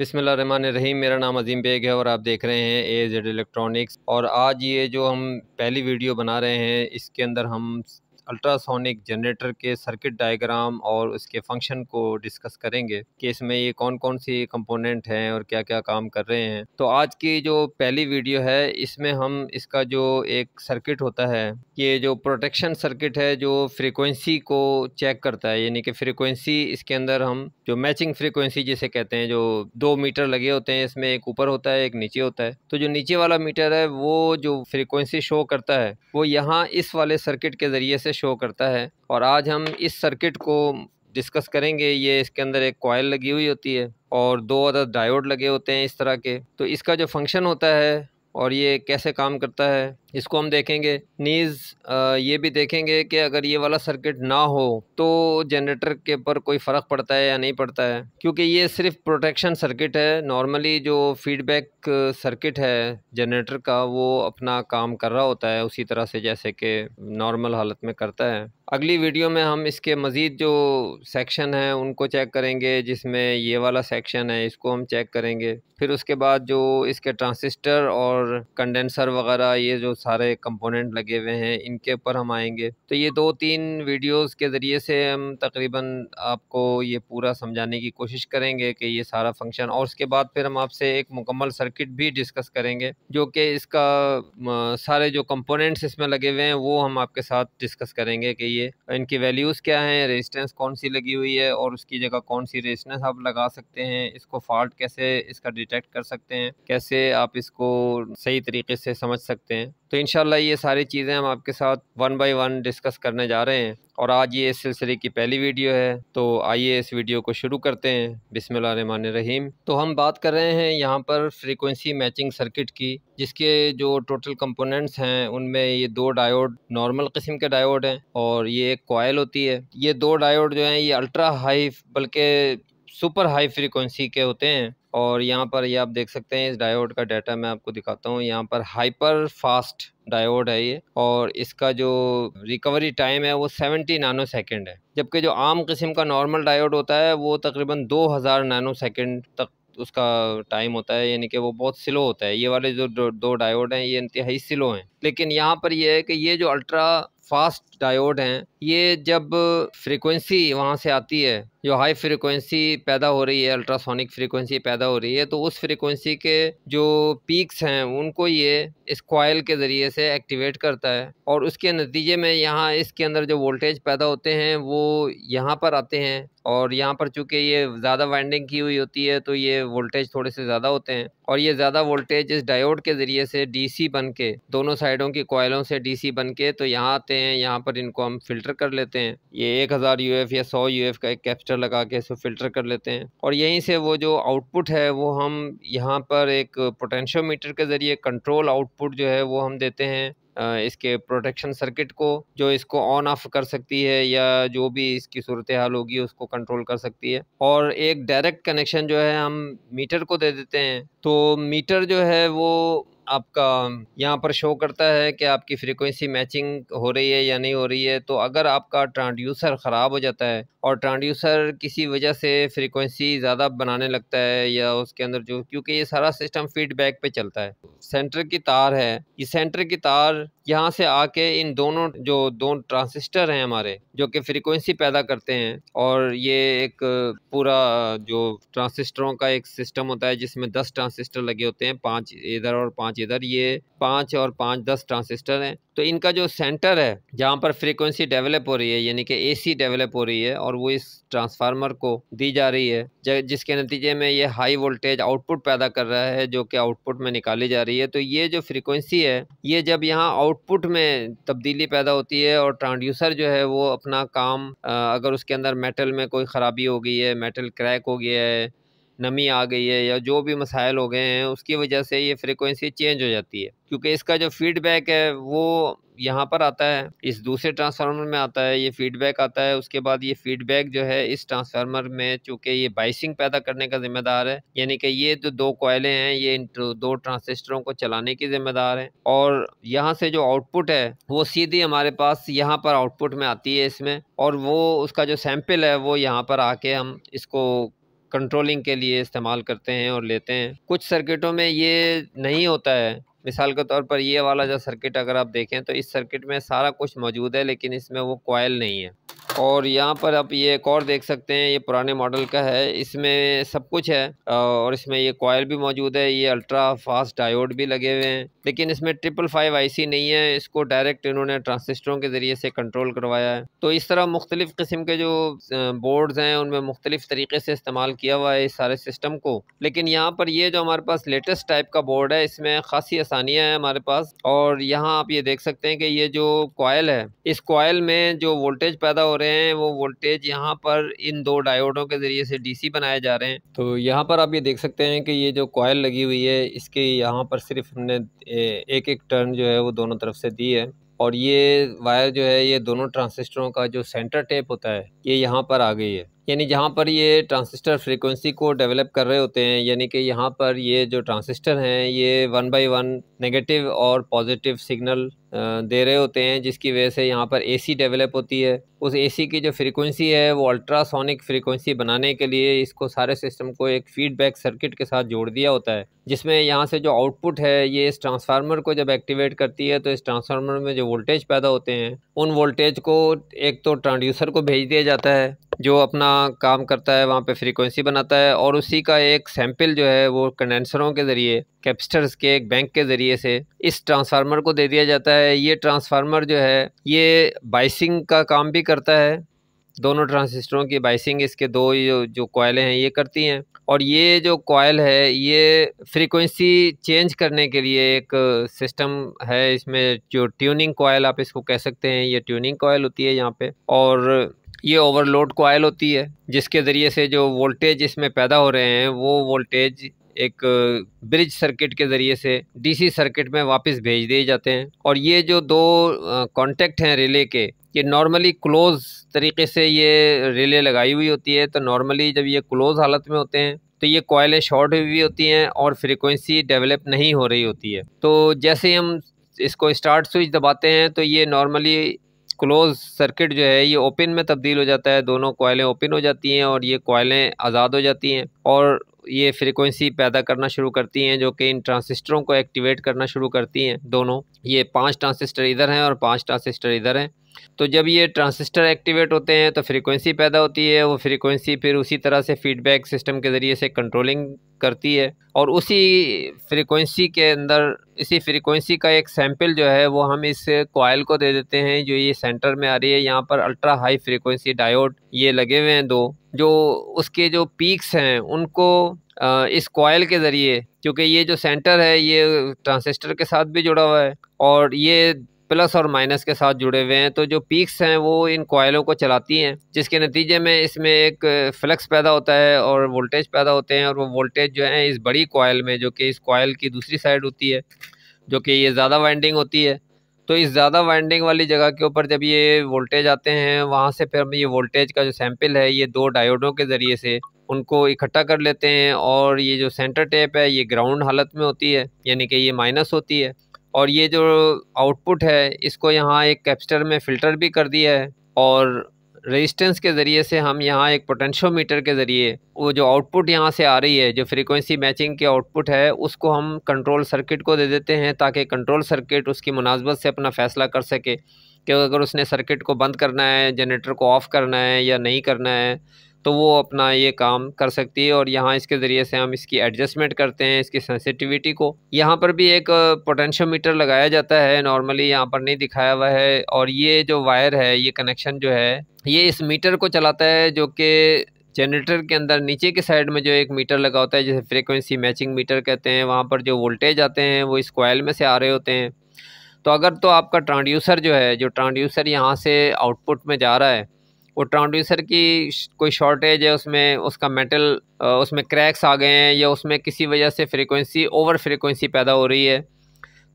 बिसमान रहीम मेरा नाम अजीम बेग है और आप देख रहे हैं ए जेड इलेक्ट्रॉनिक्स और आज ये जो हम पहली वीडियो बना रहे हैं इसके अंदर हम अल्ट्रासोनिक जनरेटर के सर्किट डायग्राम और उसके फंक्शन को डिस्कस करेंगे कि इसमें ये कौन कौन सी कंपोनेंट हैं और क्या क्या काम कर रहे हैं तो आज की जो पहली वीडियो है इसमें हम इसका जो एक सर्किट होता है ये जो प्रोटेक्शन सर्किट है जो फ्रिक्वेंसी को चेक करता है यानी कि फ्रिक्वेंसी इसके अंदर हम जो मैचिंग फ्रिक्वेंसी जिसे कहते हैं जो दो मीटर लगे होते हैं इसमें एक ऊपर होता है एक नीचे होता है तो जो नीचे वाला मीटर है वो जो फ्रिक्वेंसी शो करता है वो यहाँ इस वाले सर्किट के ज़रिए से शो करता है और आज हम इस सर्किट को डिस्कस करेंगे ये इसके अंदर एक कॉयल लगी हुई होती है और दो अदर डायोड लगे होते हैं इस तरह के तो इसका जो फंक्शन होता है और ये कैसे काम करता है इसको हम देखेंगे नीज़ ये भी देखेंगे कि अगर ये वाला सर्किट ना हो तो जनरेटर के ऊपर कोई फ़र्क पड़ता है या नहीं पड़ता है क्योंकि ये सिर्फ प्रोटेक्शन सर्किट है नॉर्मली जो फीडबैक सर्किट है जनरेटर का वो अपना काम कर रहा होता है उसी तरह से जैसे कि नॉर्मल हालत में करता है अगली वीडियो में हम इसके मज़ीद जो सेक्शन हैं उनको चेक करेंगे जिसमें ये वाला सेक्शन है इसको हम चेक करेंगे फिर उसके बाद जो इसके ट्रांसिस्टर और कंडेंसर वगैरह ये जो सारे कंपोनेंट लगे हुए हैं इनके ऊपर हम आएंगे तो ये दो तीन वीडियोस के ज़रिए से हम तकरीबन आपको ये पूरा समझाने की कोशिश करेंगे कि ये सारा फंक्शन और उसके बाद फिर हम आपसे एक मुकम्मल सर्किट भी डिस्कस करेंगे जो कि इसका सारे जो कंपोनेंट्स इसमें लगे हुए हैं वो हम आपके साथ डिस्कस करेंगे कि ये इनकी वैल्यूज़ क्या हैं रेजिस्टेंस कौन सी लगी हुई है और उसकी जगह कौन सी रेजिस्टेंस आप लगा सकते हैं इसको फॉल्ट कैसे इसका डिटेक्ट कर सकते हैं कैसे आप इसको सही तरीके से समझ सकते हैं तो इन ये सारी चीज़ें हम आपके साथ वन बाई वन डिस्कस करने जा रहे हैं और आज ये इस सिलसिले की पहली वीडियो है तो आइए इस वीडियो को शुरू करते हैं बिसमान रहीम तो हम बात कर रहे हैं यहाँ पर फ्रीक्वेंसी मैचिंग सर्किट की जिसके जो टोटल कंपोनेंट्स हैं उनमें ये दो डायोड नॉर्मल किस्म के डायोड हैं और ये एक कोयल होती है ये दो डायोड जो हैं ये अल्ट्रा हाई बल्कि सुपर हाई फ्रिक्वेंसी के होते हैं और यहाँ पर ये आप देख सकते हैं इस डायोड का डाटा मैं आपको दिखाता हूँ यहाँ पर हाइपर फास्ट डायोड है ये और इसका जो रिकवरी टाइम है वो 70 नैनो सेकेंड है जबकि जो आम किस्म का नॉर्मल डायोड होता है वो तकरीबन 2000 नैनो सेकेंड तक उसका टाइम होता है यानी कि वो बहुत स्लो होता है ये वाले जो दो डायोड हैं ये इंतहाई स्लो हैं लेकिन यहाँ पर यह है कि ये जो अल्ट्रा फास्ट डायोड हैं ये जब फ्रीक्वेंसी वहाँ से आती है जो हाई फ्रीक्वेंसी पैदा हो रही है अल्ट्रासोनिक फ्रीक्वेंसी पैदा हो रही है तो उस फ्रीक्वेंसी के जो पीक्स हैं उनको ये इस कॉयल के ज़रिए से एक्टिवेट करता है और उसके नतीजे में यहाँ इसके अंदर जो वोल्टेज पैदा होते हैं वो यहाँ पर आते हैं और यहाँ पर चूँकि ये ज़्यादा वाइंडिंग की हुई होती है तो ये वोल्टेज थोड़े से ज़्यादा होते हैं और ये ज़्यादा वोल्टेज इस डायोड के ज़रिए से डीसी बन के दोनों साइडों की कोयलों से डीसी बन के तो यहाँ आते हैं यहाँ पर इनको हम फ़िल्टर कर लेते हैं ये एक हज़ार यू या सौ यू का एक कैप्चर लगा के इसको फ़िल्टर कर लेते हैं और यहीं से वो जो आउटपुट है वो हम यहाँ पर एक पोटेंशियोमीटर के ज़रिए कंट्रोल आउटपुट जो है वो हम देते हैं इसके प्रोटेक्शन सर्किट को जो इसको ऑन ऑफ कर सकती है या जो भी इसकी सूरत हाल होगी उसको कंट्रोल कर सकती है और एक डायरेक्ट कनेक्शन जो है हम मीटर को दे देते हैं तो मीटर जो है वो आपका यहाँ पर शो करता है कि आपकी फ्रिक्वेंसी मैचिंग हो रही है या नहीं हो रही है तो अगर आपका ट्रांड्यूसर ख़राब हो जाता है और ट्रांड्यूसर किसी वजह से फ्रिक्वेंसी ज़्यादा बनाने लगता है या उसके अंदर जो क्योंकि ये सारा सिस्टम फीडबैक पे चलता है सेंटर की तार है ये सेंटर की तार यहाँ से आके इन दोनों जो दो ट्रांसिस्टर हैं हमारे जो कि फ्रीक्वेंसी पैदा करते हैं और ये एक पूरा जो ट्रांसिस्टरों का एक सिस्टम होता है जिसमें दस ट्रांसिस्टर लगे होते हैं पाँच इधर और पाँच इधर ये पाँच और पाँच दस ट्रांसिस्टर हैं तो इनका जो सेंटर है जहाँ पर फ्रीक्वेंसी डेवलप हो रही है यानी कि एसी डेवलप हो रही है और वो इस ट्रांसफार्मर को दी जा रही है जिसके नतीजे में ये हाई वोल्टेज आउटपुट पैदा कर रहा है जो कि आउटपुट में निकाली जा रही है तो ये जो फ्रीक्वेंसी है ये जब यहाँ आउटपुट में तब्दीली पैदा होती है और ट्रांड्यूसर जो है वो अपना काम अगर उसके अंदर मेटल में कोई ख़राबी हो गई है मेटल क्रैक हो गया है नमी आ गई है या जो भी मसाइल हो गए हैं उसकी वजह से ये फ्रिक्वेंसी चेंज हो जाती है क्योंकि इसका जो फीडबैक है वो यहाँ पर आता है इस दूसरे ट्रांसफार्मर में आता है ये फीडबैक आता है उसके बाद ये फीडबैक जो है इस ट्रांसफार्मर में चूँकि ये बाइसिंग पैदा करने का जिम्मेदार है यानी कि ये जो दो कोयले हैं ये इन दो ट्रांसिस्टरों को चलाने की जिम्मेदार है और यहाँ से जो आउटपुट है वो सीधी हमारे पास यहाँ पर आउटपुट में आती है इसमें और वो उसका जो सैम्पल है वो यहाँ पर आके हम इसको कंट्रोलिंग के लिए इस्तेमाल करते हैं और लेते हैं कुछ सर्किटों में ये नहीं होता है मिसाल के तौर पर ये वाला जो सर्किट अगर आप देखें तो इस सर्किट में सारा कुछ मौजूद है लेकिन इसमें वो कॉयल नहीं है और यहाँ पर आप ये एक और देख सकते हैं ये पुराने मॉडल का है इसमें सब कुछ है और इसमें ये कॉयल भी मौजूद है ये अल्ट्रा फास्ट डायोड भी लगे हुए हैं लेकिन इसमें ट्रिपल फाइव आईसी नहीं है इसको डायरेक्ट इन्होंने ट्रांसिस्टरों के ज़रिए से कंट्रोल करवाया है तो इस तरह मुख्तलिफ़ किस्म के जो बोर्ड्स हैं उनमें मुख्तलिफ़ तरीके से इस्तेमाल किया हुआ है इस सारे सिस्टम को लेकिन यहाँ पर ये जो हमारे पास लेटेस्ट टाइप का बोर्ड है इसमें खासी आसानियाँ हैं हमारे पास और यहाँ आप ये देख सकते हैं कि ये जो कॉयल है इस कॉयल में जो वोल्टेज पैदा हो रहे रहे हैं वो वोल्टेज यहाँ पर इन दो डायोडों के ज़रिए से डीसी बनाए जा रहे हैं तो यहाँ पर आप ये देख सकते हैं कि ये जो कॉयल लगी हुई है इसके यहाँ पर सिर्फ हमने एक एक टर्न जो है वो दोनों तरफ से दी है और ये वायर जो है ये दोनों ट्रांसिस्टरों का जो सेंटर टेप होता है ये यहाँ पर आ गई है यानी जहाँ पर ये ट्रांसिस्टर फ्रीक्वेंसी को डेवलप कर रहे होते हैं यानी कि यहाँ पर ये जो ट्रांसिस्टर हैं ये वन बाय वन नेगेटिव और पॉजिटिव सिग्नल दे रहे होते हैं जिसकी वजह से यहाँ पर एसी डेवलप होती है उस एसी की जो फ्रीक्वेंसी है वो अल्ट्रासोनिक फ्रीक्वेंसी बनाने के लिए इसको सारे सिस्टम को एक फीडबैक सर्किट के साथ जोड़ दिया होता है जिसमें यहाँ से जो आउटपुट है ये इस ट्रांसफार्मर को जब एक्टिवेट करती है तो इस ट्रांसफार्मर में जो वोल्टेज पैदा होते हैं उन वोल्टेज को एक तो ट्रांड्यूसर को भेज दिया जाता है जो अपना काम करता है वहाँ पे फ्रीक्वेंसी बनाता है और उसी का एक सैंपल जो है वो कंडेंसरों के ज़रिए कैप्स्टर्स के एक बैंक के ज़रिए से इस ट्रांसफार्मर को दे दिया जाता है है ये ट्रांसफार्मर जो है ये बाइसिंग का काम भी करता है दोनों ट्रांसिस्टरों की बाइसिंग इसके दो जो जो कॉयलें हैं ये करती हैं और ये जो कॉयल है ये फ्रीक्वेंसी चेंज करने के लिए एक सिस्टम है इसमें जो ट्यूनिंग कॉयल आप इसको कह सकते हैं ये ट्यूनिंग कोयल होती है यहाँ पे और ये ओवरलोड कोयल होती है जिसके ज़रिए से जो वोल्टेज इसमें पैदा हो रहे हैं वो वोल्टेज एक ब्रिज सर्किट के ज़रिए से डीसी सर्किट में वापस भेज दिए जाते हैं और ये जो दो कांटेक्ट हैं रिले के ये नॉर्मली क्लोज़ तरीके से ये रिले लगाई हुई होती है तो नॉर्मली जब ये क्लोज़ हालत में होते हैं तो ये कोयलें शॉर्ट हुई हुई होती हैं और फ्रिक्वेंसी डेवलप नहीं हो रही होती है तो जैसे हम इसको स्टार्ट स्विच दबाते हैं तो ये नॉर्मली क्लोज सर्किट जो है ये ओपन में तब्दील हो जाता है दोनों कोयलें ओपन हो जाती हैं और ये कोयलें आज़ाद हो जाती हैं और ये फ्रिक्वेंसी पैदा करना शुरू करती हैं जो कि इन ट्रांसिस्टरों को एक्टिवेट करना शुरू करती हैं दोनों ये पांच ट्रांसिस्टर इधर हैं और पांच ट्रांसिस्टर इधर हैं तो जब ये ट्रांसिस्टर एक्टिवेट होते हैं तो फ्रीक्वेंसी पैदा होती है वो फ्रीक्वेंसी फिर उसी तरह से फीडबैक सिस्टम के ज़रिए से कंट्रोलिंग करती है और उसी फ्रीक्वेंसी के अंदर इसी फ्रीक्वेंसी का एक सैंपल जो है वो हम इस कोयल को दे देते हैं जो ये सेंटर में आ रही है यहाँ पर अल्ट्रा हाई फ्रीक्वेंसी डायोड ये लगे हुए हैं दो जो उसके जो पीक्स हैं उनको इस कोयल के ज़रिए क्योंकि ये जो सेंटर है ये ट्रांसिस्टर के साथ भी जुड़ा हुआ है और ये प्लस और माइनस के साथ जुड़े हुए हैं तो जो पीक्स हैं वो इन कोयलों को चलाती हैं जिसके नतीजे में इसमें एक फ्लक्स पैदा होता है और वोल्टेज पैदा होते हैं और वो वोल्टेज जो है इस बड़ी कोयल में जो कि इस कोयल की दूसरी साइड होती है जो कि ये ज़्यादा वाइंडिंग होती है तो इस ज़्यादा वाइंडिंग वाली जगह के ऊपर जब ये वोल्टेज आते हैं वहाँ से फिर हम ये वोल्टेज का जो सैम्पल है ये दो डायोडों के ज़रिए से उनको इकट्ठा कर लेते हैं और ये जो सेंटर टेप है ये ग्राउंड हालत में होती है यानी कि ये माइनस होती है और ये जो आउटपुट है इसको यहाँ एक कैप्सटर में फ़िल्टर भी कर दिया है और रेजिस्टेंस के ज़रिए से हम यहाँ एक पोटेंशियोमीटर के ज़रिए वो जो आउटपुट यहाँ से आ रही है जो फ्रीक्वेंसी मैचिंग के आउटपुट है उसको हम कंट्रोल सर्किट को दे देते हैं ताकि कंट्रोल सर्किट उसकी मुनासबत से अपना फ़ैसला कर सके कि अगर उसने सर्किट को बंद करना है जनरेटर को ऑफ़ करना है या नहीं करना है तो वो अपना ये काम कर सकती है और यहाँ इसके ज़रिए से हम इसकी एडजस्टमेंट करते हैं इसकी सेंसिटिविटी को यहाँ पर भी एक पोटेंशियोमीटर मीटर लगाया जाता है नॉर्मली यहाँ पर नहीं दिखाया हुआ है और ये जो वायर है ये कनेक्शन जो है ये इस मीटर को चलाता है जो कि जनरेटर के अंदर नीचे के साइड में जो एक मीटर लगा होता है जिसे फ्रिक्वेंसी मैचिंग मीटर कहते हैं वहाँ पर जो वोल्टेज आते हैं वो इस कोयल में से आ रहे होते हैं तो अगर तो आपका ट्रांड्यूसर जो है जो ट्रांड्यूसर यहाँ से आउटपुट में जा रहा है वो ट्रांसड्यूसर की कोई शॉर्टेज है उसमें उसका मेटल उसमें क्रैक्स आ गए हैं या उसमें किसी वजह से फ्रीक्वेंसी ओवर फ्रीक्वेंसी पैदा हो रही है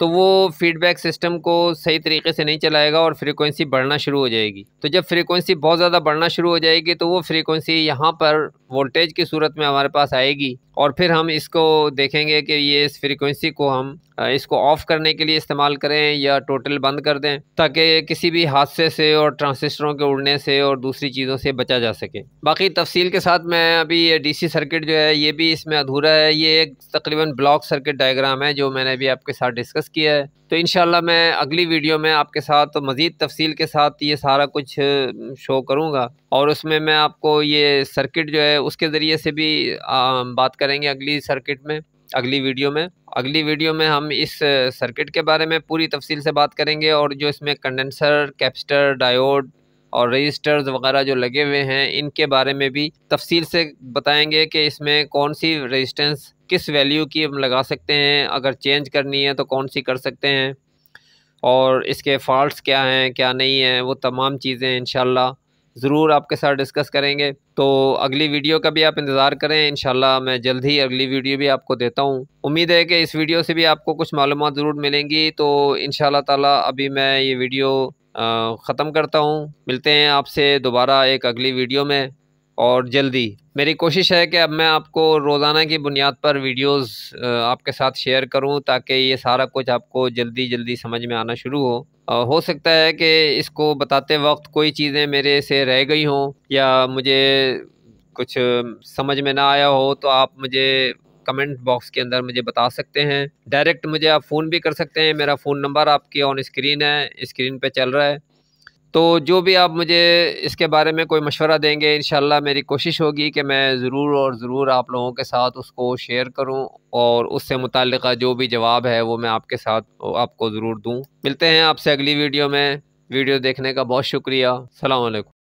तो वो फीडबैक सिस्टम को सही तरीके से नहीं चलाएगा और फ्रीक्वेंसी बढ़ना शुरू हो जाएगी तो जब फ्रीक्वेंसी बहुत ज़्यादा बढ़ना शुरू हो जाएगी तो वो फ्रीक्वेंसी यहाँ पर वोल्टेज की सूरत में हमारे पास आएगी और फिर हम इसको देखेंगे कि ये इस फ्रीक्वेंसी को हम इसको ऑफ़ करने के लिए इस्तेमाल करें या टोटल बंद कर दें ताकि किसी भी हादसे से और ट्रांसिस्टरों के उड़ने से और दूसरी चीज़ों से बचा जा सके बाकी तफसील के साथ मैं अभी ये डीसी सर्किट जो है ये भी इसमें अधूरा है ये एक तकरीबन ब्लॉक सर्किट डायग्राम है जो मैंने अभी आपके साथ डिस्कस किया है तो इन मैं अगली वीडियो में आपके साथ तो मज़ीद तफसील के साथ ये सारा कुछ शो करूँगा और उसमें मैं आपको ये सर्किट जो है उसके ज़रिए से भी बात करेंगे अगली सर्किट में अगली वीडियो में अगली वीडियो में हम इस सर्किट के बारे में पूरी तफसील से बात करेंगे और जो इसमें कंडेंसर कैप्सटर डायोड और रजिस्टर्स वगैरह जो लगे हुए हैं इनके बारे में भी तफसील से बताएंगे कि इसमें कौन सी रेजिस्टेंस किस वैल्यू की हम लगा सकते हैं अगर चेंज करनी है तो कौन सी कर सकते हैं और इसके फॉल्ट क्या हैं क्या नहीं हैं वो तमाम चीज़ें इन ज़रूर आपके साथ डिस्कस करेंगे तो अगली वीडियो का भी आप इंतज़ार करें इन मैं जल्द ही अगली वीडियो भी आपको देता हूँ उम्मीद है कि इस वीडियो से भी आपको कुछ मालूम ज़रूर मिलेंगी तो इन ताला अभी मैं ये वीडियो ख़त्म करता हूँ मिलते हैं आपसे दोबारा एक अगली वीडियो में और जल्दी मेरी कोशिश है कि अब मैं आपको रोज़ाना की बुनियाद पर वीडियोस आपके साथ शेयर करूं ताकि ये सारा कुछ आपको जल्दी जल्दी समझ में आना शुरू हो हो सकता है कि इसको बताते वक्त कोई चीज़ें मेरे से रह गई हों या मुझे कुछ समझ में ना आया हो तो आप मुझे कमेंट बॉक्स के अंदर मुझे बता सकते हैं डायरेक्ट मुझे आप फ़ोन भी कर सकते हैं मेरा फ़ोन नंबर आपके ऑन स्क्रीन है स्क्रीन पे चल रहा है तो जो भी आप मुझे इसके बारे में कोई मशवरा देंगे इन मेरी कोशिश होगी कि मैं ज़रूर और ज़रूर आप लोगों के साथ उसको शेयर करूं और उससे मुतल जो भी जवाब है वो मैं आपके साथ आपको ज़रूर दूं मिलते हैं आपसे अगली वीडियो में वीडियो देखने का बहुत शुक्रिया सलामकुम